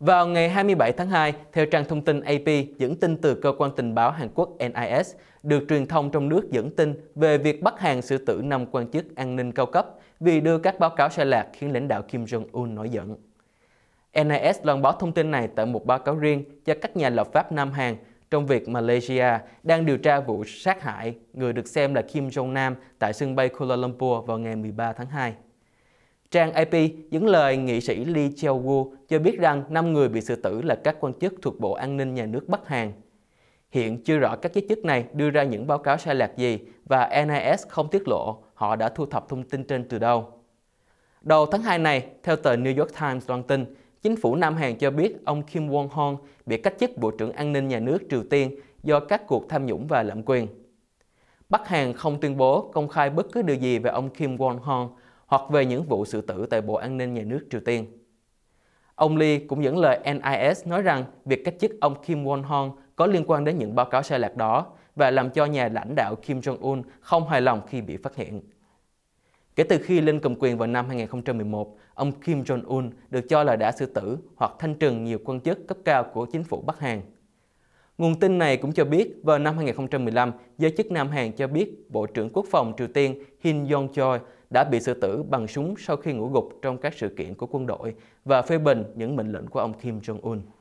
Vào ngày 27 tháng 2, theo trang thông tin AP dẫn tin từ cơ quan tình báo Hàn Quốc NIS, được truyền thông trong nước dẫn tin về việc bắt hàng xử tử năm quan chức an ninh cao cấp vì đưa các báo cáo sai lạc khiến lãnh đạo Kim Jong-un nổi giận. NIS loan báo thông tin này tại một báo cáo riêng cho các nhà lập pháp Nam Hàn trong việc Malaysia đang điều tra vụ sát hại người được xem là Kim Jong Nam tại sân bay Kuala Lumpur vào ngày 13 tháng 2. Trang AP dẫn lời nghị sĩ Lee Cheol-woo cho biết rằng 5 người bị xử tử là các quan chức thuộc Bộ An ninh Nhà nước Bắc Hàn. Hiện chưa rõ các giới chức này đưa ra những báo cáo sai lạc gì và NIS không tiết lộ họ đã thu thập thông tin trên từ đâu. Đầu tháng 2 này, theo tờ New York Times loan tin, chính phủ Nam Hàn cho biết ông Kim Won Hong bị cách chức Bộ trưởng An ninh Nhà nước Triều Tiên do các cuộc tham nhũng và lạm quyền. Bắc Hàn không tuyên bố công khai bất cứ điều gì về ông Kim Won Hong hoặc về những vụ sự tử tại Bộ An ninh Nhà nước Triều Tiên. Ông Lee cũng dẫn lời NIS nói rằng việc cách chức ông Kim Won-hong có liên quan đến những báo cáo sai lạc đó và làm cho nhà lãnh đạo Kim Jong-un không hài lòng khi bị phát hiện. Kể từ khi lên cầm quyền vào năm 2011, ông Kim Jong-un được cho là đã xử tử hoặc thanh trừng nhiều quan chức cấp cao của chính phủ Bắc Hàn. Nguồn tin này cũng cho biết vào năm 2015, giới chức Nam Hàn cho biết Bộ trưởng Quốc phòng Triều Tiên Hin Yong-choi đã bị xử tử bằng súng sau khi ngủ gục trong các sự kiện của quân đội và phê bình những mệnh lệnh của ông Kim Jong-un.